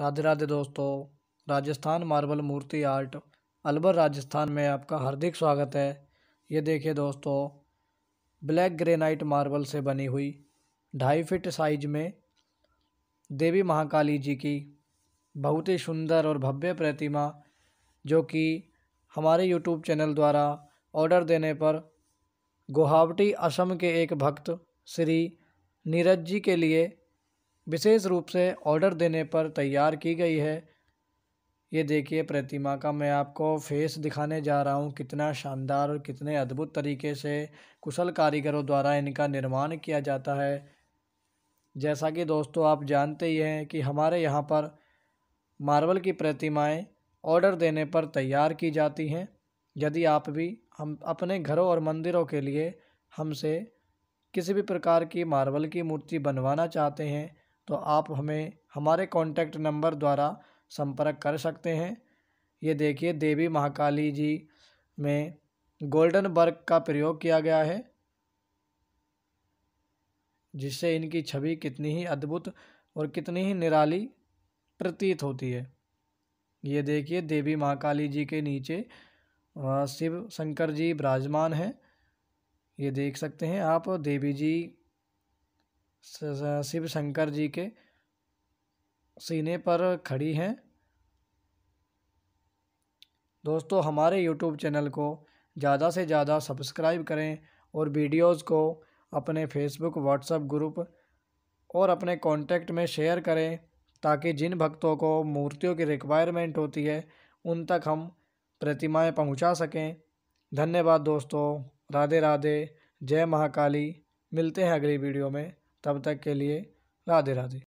राधे राधे दोस्तों राजस्थान मार्बल मूर्ति आर्ट अलवर राजस्थान में आपका हार्दिक स्वागत है ये देखिए दोस्तों ब्लैक ग्रेनाइट मार्बल से बनी हुई ढाई फिट साइज में देवी महाकाली जी की बहुत ही सुंदर और भव्य प्रतिमा जो कि हमारे यूट्यूब चैनल द्वारा ऑर्डर देने पर गुहावटी असम के एक भक्त श्री नीरज जी के लिए विशेष रूप से ऑर्डर देने पर तैयार की गई है ये देखिए प्रतिमा का मैं आपको फेस दिखाने जा रहा हूँ कितना शानदार और कितने अद्भुत तरीके से कुशल कारीगरों द्वारा इनका निर्माण किया जाता है जैसा कि दोस्तों आप जानते ही हैं कि हमारे यहाँ पर मार्बल की प्रतिमाएं ऑर्डर देने पर तैयार की जाती हैं यदि आप भी हम अपने घरों और मंदिरों के लिए हमसे किसी भी प्रकार की मार्बल की मूर्ति बनवाना चाहते हैं तो आप हमें हमारे कॉन्टैक्ट नंबर द्वारा संपर्क कर सकते हैं ये देखिए देवी महाकाली जी में गोल्डन बर्ग का प्रयोग किया गया है जिससे इनकी छवि कितनी ही अद्भुत और कितनी ही निराली प्रतीत होती है ये देखिए देवी महाकाली जी के नीचे शिव शंकर जी विराजमान हैं ये देख सकते हैं आप देवी जी शिव शंकर जी के सीने पर खड़ी हैं दोस्तों हमारे यूट्यूब चैनल को ज़्यादा से ज़्यादा सब्सक्राइब करें और वीडियोज़ को अपने फेसबुक व्हाट्सएप ग्रुप और अपने कॉन्टैक्ट में शेयर करें ताकि जिन भक्तों को मूर्तियों की रिक्वायरमेंट होती है उन तक हम प्रतिमाएं पहुंचा सकें धन्यवाद दोस्तों राधे राधे जय महाकाली मिलते हैं अगली वीडियो में तब तक के लिए राधे राधे